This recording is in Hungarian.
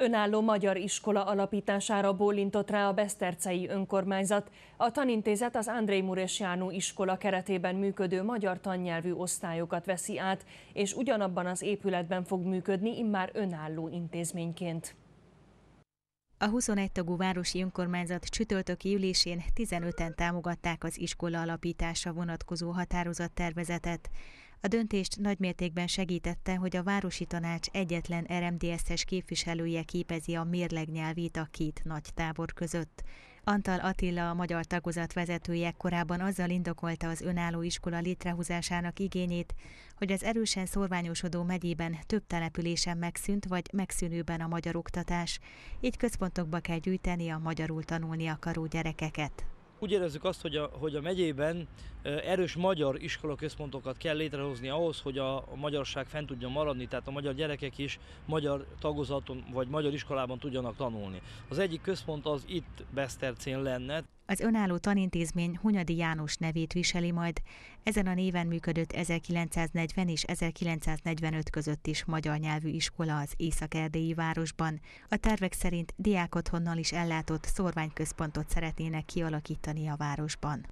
Önálló magyar iskola alapítására bólintott rá a Besztercei önkormányzat. A tanintézet az Andrei Mures Jánó iskola keretében működő magyar tannyelvű osztályokat veszi át, és ugyanabban az épületben fog működni immár önálló intézményként. A 21 tagú városi önkormányzat csütörtöki ülésén 15-en támogatták az iskola alapítása vonatkozó határozattervezetet. A döntést nagymértékben segítette, hogy a Városi Tanács egyetlen RMDSZ-es képviselője képezi a mérlegnyelvét a két nagy tábor között. Antal Attila, a magyar tagozat vezetője korábban azzal indokolta az önálló iskola létrehozásának igényét, hogy az erősen szorványosodó megyében több településen megszűnt vagy megszűnőben a magyar oktatás, így központokba kell gyűjteni a magyarul tanulni akaró gyerekeket úgy érezzük azt, hogy a, hogy a megyében erős magyar iskolaközpontokat kell létrehozni ahhoz, hogy a, a magyarság fent tudjon maradni, tehát a magyar gyerekek is magyar tagozaton vagy magyar iskolában tudjanak tanulni. Az egyik központ az itt Besztercén lenne. Az önálló tanintézmény Hunyadi János nevét viseli majd. Ezen a néven működött 1940 és 1945 között is magyar nyelvű iskola az Észak-Erdélyi városban. A tervek szerint diákotthonnal is ellátott szorványközpontot szeretnének kialakítani a városban.